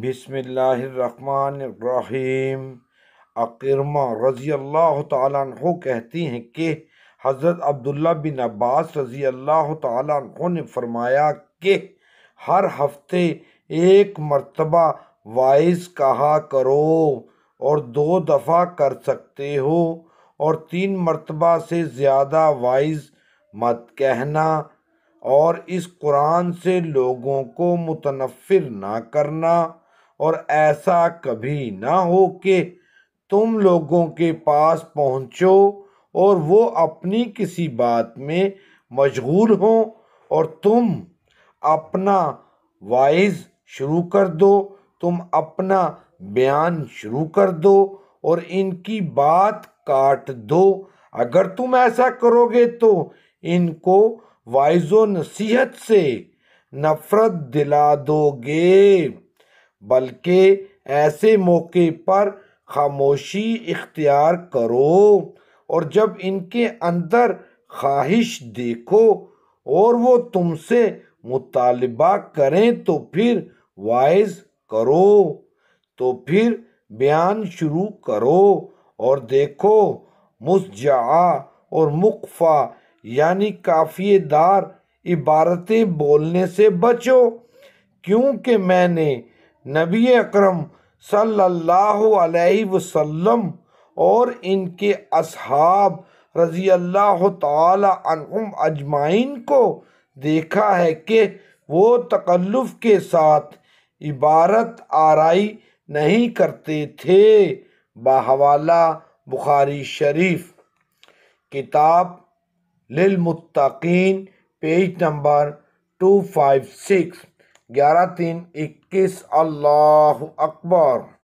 बिसमीम अक़र्मा रज़ी अल्लाह तु कहती हैं कि हज़रत अब्दुल्ला बिन अब्बास रज़ी अल्लाह तु ने फरमाया कि हर हफ्ते एक मरतबा वाइस कहा करो और दो दफ़ा कर सकते हो और तीन मरतबा से ज़्यादा वाइस मत कहना और इस कुरान से लोगों को मुतनफ़िर ना करना और ऐसा कभी ना हो कि तुम लोगों के पास पहुंचो और वो अपनी किसी बात में मशगूल हो और तुम अपना वाइज शुरू कर दो तुम अपना बयान शुरू कर दो और इनकी बात काट दो अगर तुम ऐसा करोगे तो इनको वाइज़ो नसीहत से नफ़रत दिला दोगे बल्कि ऐसे मौके पर खामोशी इख्तियार करो और जब इनके अंदर ख्वाहिश देखो और वो तुमसे मुतालबा करें तो फिर वाइज करो तो फिर बयान शुरू करो और देखो मुस्जा और मुकफ़ा यानी काफ़ियेदार इबारतें बोलने से बचो क्योंकि मैंने नबी अकरम सल्लल्लाहु अलैहि वसल्लम और इनके असहाब रज़ी अल्लाह तुम अजमाइन को देखा है कि वो तकल्लुफ़ के साथ इबारत आरई नहीं करते थे बहवाला बुखारी शरीफ किताब मुत्तकीन page number two five six ग्यारह तीन इक्कीस अल्लाह अकबर